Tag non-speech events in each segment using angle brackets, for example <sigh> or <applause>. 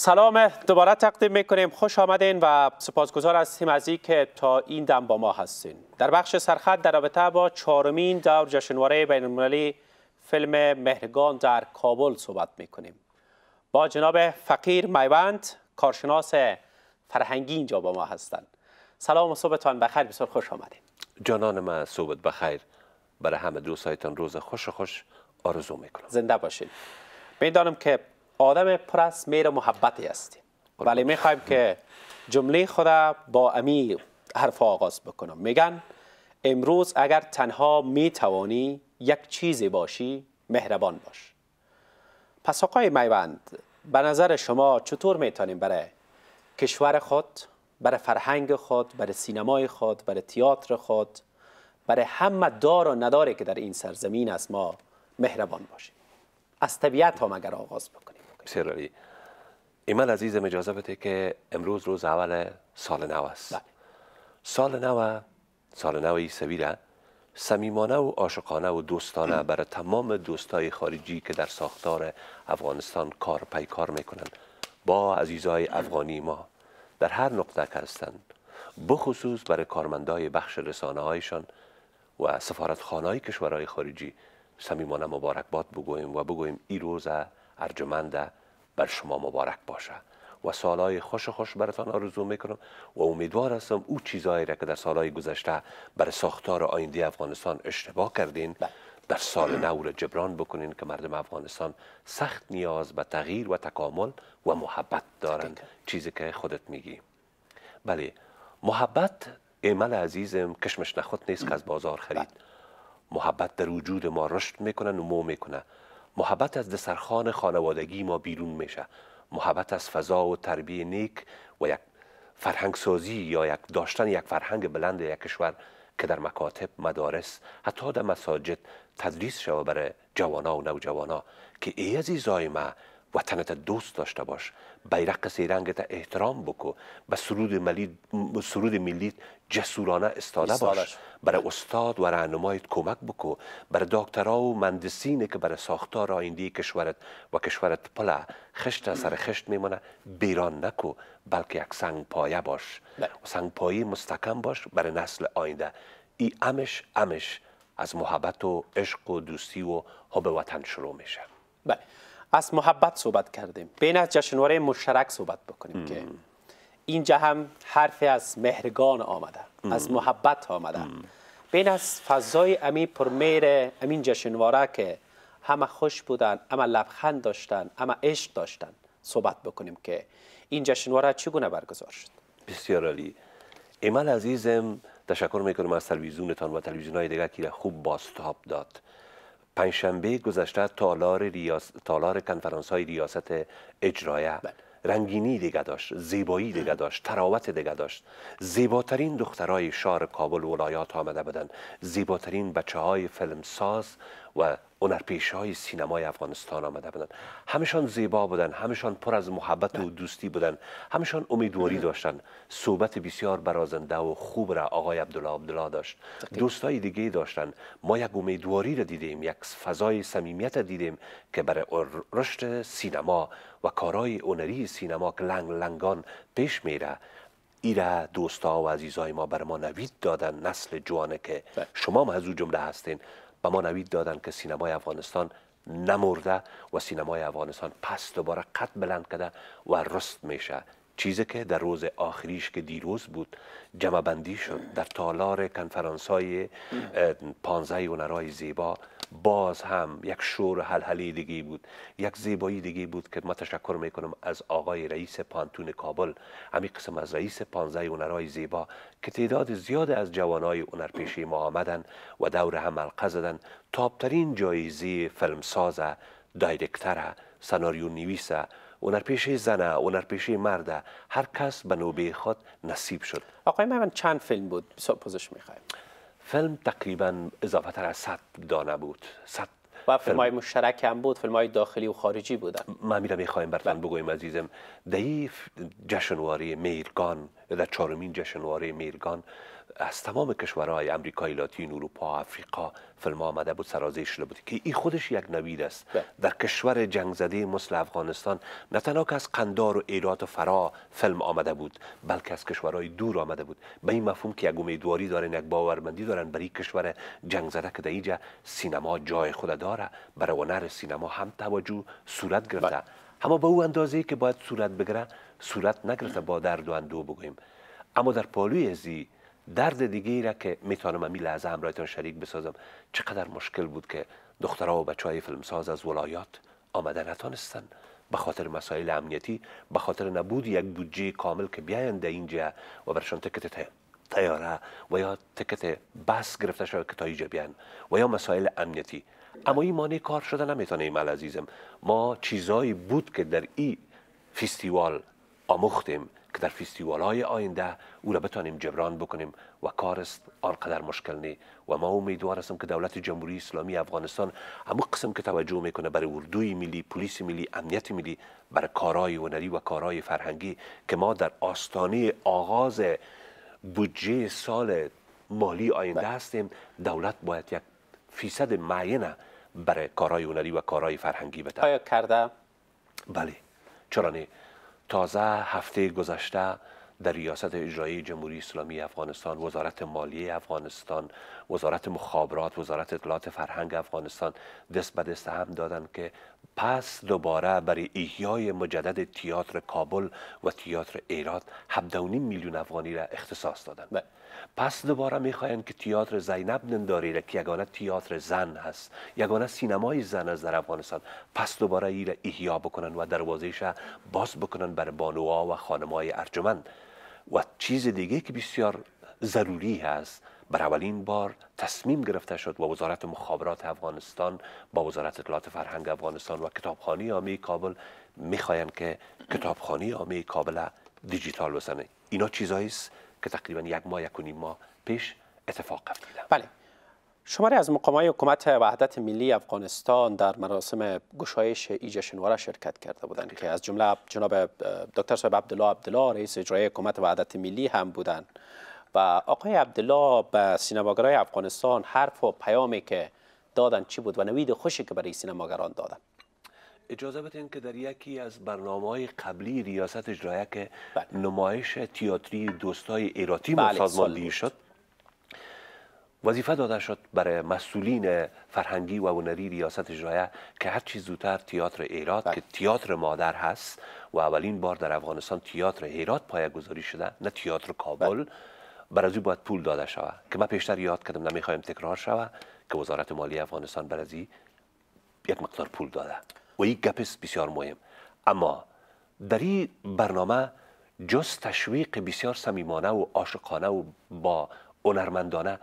سلام دوباره تقدیم میکنیم خوش آمدین و سپاسگزار هستیم از که تا این دم با ما هستین در بخش سرخط در رابطه با چهارمین دور جشنواره بین المللی فیلم مهرگان در کابل صحبت میکنیم با جناب فقیر میوند کارشناس فرهنگی اینجا با ما هستند سلام و صبحتان بخیر بسیار خوش آمدین جانان من بخیر برای همه دوستایتان روز خوش خوش آرزو میکنم زنده باشین میدانم که آدم پر از میر محبتی هستیم ولی میخوایم که جمله خدا با امی حرف آغاز بکنم میگن امروز اگر تنها میتوانی یک چیزی باشی مهربان باش پس آقای میوند به نظر شما چطور میتونیم برای کشور خود برای فرهنگ خود برای سینمای خود برای تئاتر خود برای همه دار و نداره که در این سرزمین از ما مهربان باشیم از طبیعت هم اگر آغاز بکنیم سرالی ایمال عزیزم اجازه بده که امروز روز اول سال نو است بله. سال نو سال نو ای را سمیمانه و عاشقانه و دوستانه <clears throat> برای تمام دوستای خارجی که در ساختار افغانستان کار کار میکنند با عزیزای بله. افغانی ما در هر نقطه که هستند بخصوص برای کارمندای بخش رسانه هایشان و سفارتخانه های کشورهای خارجی مبارک باد بگویم و بگویم ای روز ارجمنده بر شما مبارک باشه و سالهای خوش خوش براتان آرزو میکنم و امیدوار هستم او چیزهایی را که در سالهای گذشته بر ساختار آینده افغانستان اشتباه کردین بله. در سال نو جبران بکنین که مردم افغانستان سخت نیاز به تغییر و تکامل و محبت دارند چیزی که خودت میگی بله محبت ایمل عزیزم کشمش نخود نیست که از بازار خرید بله. محبت در وجود ما رشد میکنه نمو میکنه محبت از دسرخان خانوادگی ما بیرون میشه محبت از فضا و تربیه نیک و یک فرهنگ سازی یا یک داشتن یک فرهنگ بلند یک کشور که در مکاتب مدارس حتی در مساجد تدریس شود برای جوانا و نوجوانا که ای عزیزای ما وطنت دوست داشته باش بیرق سیرنگت احترام بکو به سرود ملی سرود ملیت جسورانه استانه باش برای استاد و رهنمایت کمک بکو برای دکترها و مهندسینی که برای ساختار آینده کشورت و کشورت پله خشت سر خشت میمونه بیران نکو بلکه یک سنگ پایه باش و سنگ پایه مستکم باش برای نسل آینده ای امش امش از محبت و عشق و دوستی و حب وطن شروع میشه بله از محبت صحبت کردیم بین از جشنواره مشترک صحبت بکنیم که اینجا هم حرف از مهرگان آمده از محبت آمده بین از فضای امی پرمیر امین جشنواره که همه خوش بودن اما لبخند داشتن اما عشق داشتن صحبت بکنیم که این جشنواره چگونه برگزار شد بسیار عالی ایمال عزیزم تشکر میکنم از تلویزیونتان و تلویزیون های دیگر که خوب باستاب داد پنجشنبه گذشته تالار, ریاس... تالار کنفرانس های ریاست اجرایه بله. رنگینی دیگه داشت زیبایی دیگه داشت تراوت دیگه داشت زیباترین دخترای شار کابل ولایات آمده بودن زیباترین بچه های ساز و هنرپیش های سینمای افغانستان آمده بودند همشان زیبا بودن همشان پر از محبت و دوستی بودن همشان امیدواری داشتند صحبت بسیار برازنده و خوب را آقای عبدالله عبدالله داشت دوستای دیگه داشتن ما یک امیدواری را دیدیم یک فضای صمیمیت را دیدیم که برای رشد سینما و کارهای هنری سینما که لنگ لنگان پیش میره ایره دوستا و عزیزای ما بر ما نوید دادن نسل جوانه که بله. شما هم از او جمله هستین و ما نوید دادن که سینمای افغانستان نمرده و سینمای افغانستان پس دوباره قد بلند کده و رست میشه چیزی که در روز آخریش که دیروز بود جمع بندی شد در تالار کنفرانس های پانزه هنرهای زیبا باز هم یک شور حلحلی دیگه بود یک زیبایی دیگه بود که ما تشکر میکنم از آقای رئیس پانتون کابل همین قسم از رئیس پانزه هنرهای زیبا که تعداد زیاد از جوانای پیشی ما آمدن و دور هم حلقه زدن تاپترین جایزه فلمساز دایرکتر سناریو نویسه هنرپیشه زن هنرپیشه مرد هر کس به نوبه خود نصیب شد آقای من چند فیلم بود سوپوزش پوزش میخوایم فیلم تقریبا اضافه تر از 100 دانه بود 100 و فیلم های مشترک هم بود فیلم های داخلی و خارجی بود. ما میره میخوایم برتان بله. بگویم عزیزم در جشنواره میرگان در چهارمین جشنواره میرگان از تمام کشورهای امریکای لاتین اروپا افریقا فیلم آمده بود سرازه شده بود که این خودش یک نوید است بله. در کشور جنگ زده مثل افغانستان نه تنها که از قندار و ایرات و فرا فیلم آمده بود بلکه از کشورهای دور آمده بود به این مفهوم که یک امیدواری دارن یک باورمندی دارن برای کشور جنگ زده که در سینما جای خود داره برای هنر سینما هم توجه صورت گرفته بله. اما به او اندازه که باید صورت بگیره صورت نگرفته با درد و اندو بگویم اما در پالوی ازی درد دیگه ای را که میتونم امی لحظه همراهتان شریک بسازم چقدر مشکل بود که دخترها و بچه های فیلمساز از ولایات آمده نتانستن به خاطر مسائل امنیتی به خاطر نبود یک بودجه کامل که بیاین در اینجا و برشان تکت تیاره و یا تکت بس گرفته شده که تا اینجا بیان و یا مسائل امنیتی اما این مانع کار شده نمیتونه ایمال عزیزم ما چیزایی بود که در این فستیوال آموختیم که در فیستیوال های آینده او را بتانیم جبران بکنیم و کار است آنقدر مشکل نی و ما امیدوار هستم که دولت جمهوری اسلامی افغانستان همو قسم که توجه میکنه برای اردوی ملی پلیس ملی امنیت ملی برای کارهای هنری و کارهای فرهنگی که ما در آستانه آغاز بودجه سال مالی آینده بله. هستیم دولت باید یک فیصد معینه برای کارهای هنری و کارهای فرهنگی بده آیا کرده بله چرا نه تازه هفته گذشته در ریاست اجرایی جمهوری اسلامی افغانستان وزارت مالیه افغانستان وزارت مخابرات وزارت اطلاعات فرهنگ افغانستان دست به دست هم دادن که پس دوباره برای احیای مجدد تئاتر کابل و تئاتر ایراد 7.5 میلیون افغانی را اختصاص دادند بله. پس دوباره میخواین که تئاتر زینب ننداری را که یگانه تئاتر زن هست یگانه سینمای زن است در افغانستان پس دوباره ای را احیا بکنن و دروازهش باز بکنن بر بانوها و خانمای ارجمند و چیز دیگه که بسیار ضروری هست بر اولین بار تصمیم گرفته شد با وزارت مخابرات افغانستان با وزارت اطلاعات فرهنگ افغانستان و کتابخانه آمی کابل میخواین که کتابخانه آمی کابل دیجیتال بسنه اینا چیزایی است که تقریبا یک ماه یک و نیم ماه پیش اتفاق افتاده بله شماره از مقامای حکومت وحدت ملی افغانستان در مراسم گشایش شنواره شرکت کرده بودند که از جمله جناب دکتر صاحب عبدالله عبدالله رئیس اجرایی حکومت وحدت ملی هم بودند و آقای عبدالله به سینماگرای افغانستان حرف و پیامی که دادن چی بود و نوید خوشی که برای سینماگران دادن اجازه بدین که در یکی از برنامه های قبلی ریاست اجرایه که بله. نمایش تئاتری دوستای ایراتی بله. شد وظیفه داده شد برای مسئولین فرهنگی و هنری ریاست اجرایه که هر زودتر تئاتر ایرات بله. که تئاتر مادر هست و اولین بار در افغانستان تئاتر ایرات پایه شده نه تئاتر کابل بله. برازی باید پول داده شوه که ما پیشتر یاد کردم نمیخوایم تکرار شوه که وزارت مالی افغانستان برازی یک مقدار پول داده و این گپ بسیار مهم اما در این برنامه جز تشویق بسیار صمیمانه و عاشقانه و با هنرمندانه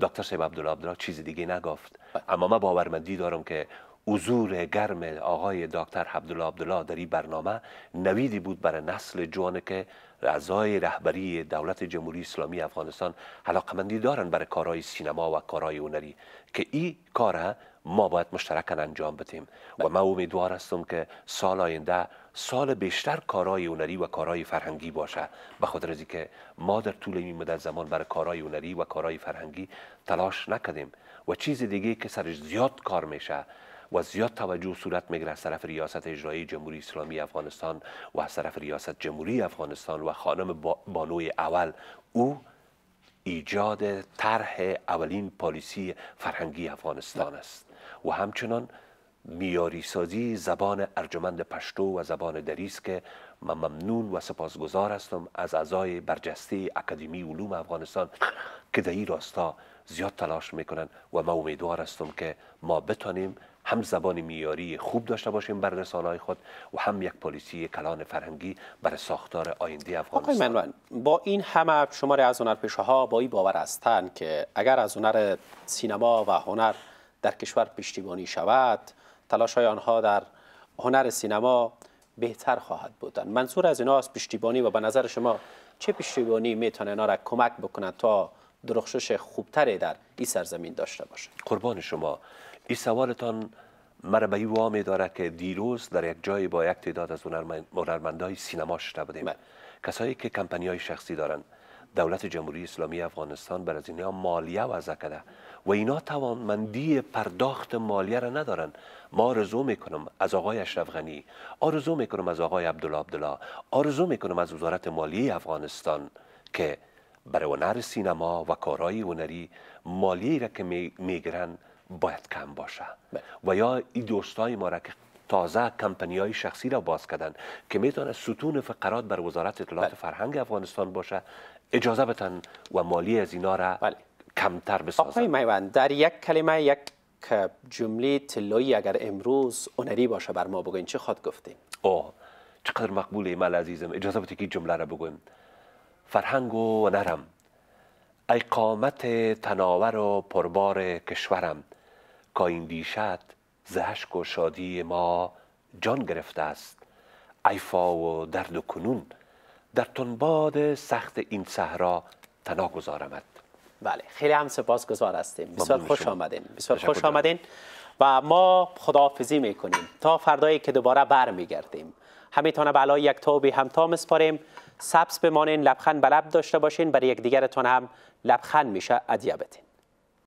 دکتر سیب عبدالله عبدالله چیز دیگه نگفت اما من باورمندی دارم که حضور گرم آقای دکتر عبدالله عبدالله در این برنامه نویدی بود برای نسل جوان که اعضای رهبری دولت جمهوری اسلامی افغانستان علاقمندی دارن برای کارهای سینما و کارهای هنری که این کارا ما باید مشترکاً انجام بدیم و ما امیدوار هستم که سال آینده سال بیشتر کارهای هنری و کارهای فرهنگی باشه به خاطر که ما در طول این مدت زمان برای کارهای هنری و کارهای فرهنگی تلاش نکردیم و چیز دیگه که سرش زیاد کار میشه و زیاد توجه صورت میگیره از طرف ریاست اجرایی جمهوری اسلامی افغانستان و از طرف ریاست جمهوری افغانستان و خانم بانوی اول او ایجاد طرح اولین پالیسی فرهنگی افغانستان است و همچنان میاری سازی زبان ارجمند پشتو و زبان دریس که من ممنون و سپاسگزار هستم از اعضای برجسته اکادمی علوم افغانستان که در این راستا زیاد تلاش میکنن و ما امیدوار هستم که ما بتانیم هم زبان میاری خوب داشته باشیم بر رسانه‌های خود و هم یک پالیسی کلان فرهنگی بر ساختار آینده افغانستان آقای با این همه شماره از هنرپیشه ها با این باور هستند که اگر از هنر سینما و هنر در کشور پشتیبانی شود تلاش های آنها در هنر سینما بهتر خواهد بودن منظور از اینا پشتیبانی و به نظر شما چه پشتیبانی میتونه اینا را کمک بکنه تا درخشش خوبتری در این سرزمین داشته باشه قربان شما این سوالتان مرا به این وامی داره که دیروز در یک جای با یک تعداد از هنرمندای سینما شده بودیم بله. کسایی که کمپنی های شخصی دارند دولت جمهوری اسلامی افغانستان بر از اینها مالیه وضع کرده و اینا توانمندی پرداخت مالیه را ندارن ما آرزو میکنم از آقای اشرف غنی آرزو میکنم از آقای عبدالله عبدالله آرزو میکنم از وزارت مالیه افغانستان که برای هنر سینما و کارهای هنری مالی را که میگیرن باید کم باشه و یا این دوستای ما را که تازه کمپنی های شخصی را باز کردن که میتونه ستون فقرات بر وزارت اطلاعات بله. فرهنگ افغانستان باشه اجازه بتن و مالی از اینا را بله. کمتر بسازن آقای در یک کلمه یک جمله تلایی اگر امروز هنری باشه بر ما بگوین چه خواد گفتیم او چقدر مقبول ایمال عزیزم اجازه بده که جمله را بگویم فرهنگ و نرم ای قامت تناور و پربار کشورم این دیشت ز و شادی ما جان گرفته است ایفا و درد و کنون در تنباد سخت این صحرا تنا گذارمد بله خیلی هم سپاسگزار هستیم بسیار خوش آمدین بسیار خوش آمدین و ما خداحافظی میکنیم تا فردایی که دوباره بر میگردیم همیتان به یک توبی همتا مسپاریم سبز بمانین لبخند بلب لب داشته باشین برای یک تون هم لبخند میشه ادیه بتین